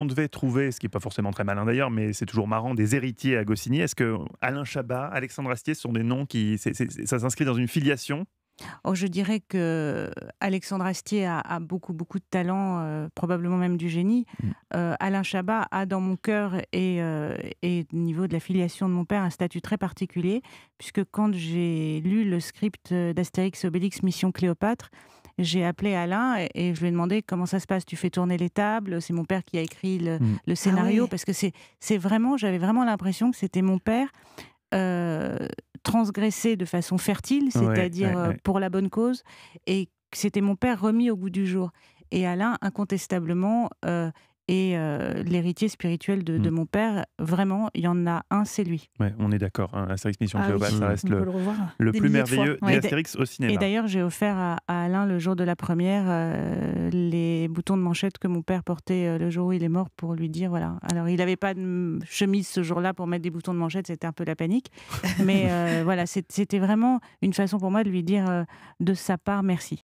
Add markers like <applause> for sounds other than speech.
on devait trouver, ce qui n'est pas forcément très malin d'ailleurs, mais c'est toujours marrant, des héritiers à Goscinny, est-ce que Alain Chabat, Alexandre Astier sont des noms qui. ça s'inscrit dans une filiation Oh, je dirais que Alexandre Astier a, beaucoup, beaucoup de talent, euh, probablement même du génie. Mm. Euh, Alain Chabat a dans mon cœur et, euh, et, au niveau de la filiation de mon père un statut très particulier, puisque quand j'ai lu le script d'Astérix Obélix Mission Cléopâtre, j'ai appelé Alain et, je lui ai demandé comment ça se passe. Tu fais tourner les tables C'est mon père qui a écrit le, mm. ah scénario parce que c'est vraiment, j'avais vraiment l'impression que c'était mon père. Euh, transgressé de façon fertile, c'est-à-dire euh, pour la bonne cause, et c'était mon père remis au goût du jour. Et Alain, incontestablement, euh, et euh, l'héritier spirituel de, mm. mon père, vraiment, il y en a un, c'est lui. Ouais, on est d'accord. Hein, Astérix Mission ah ça reste le, le, plus merveilleux au cinéma. Et d'ailleurs, j'ai offert à, Alain le jour de la première euh, les boutons de manchette que mon père portait euh, le jour où il est mort pour lui dire voilà. Alors, il n'avait pas de mm, chemise ce jour-là pour mettre des boutons de manchette, c'était un peu la panique. <laughs> Mais voilà, c'était vraiment une façon pour moi de lui dire de sa part merci.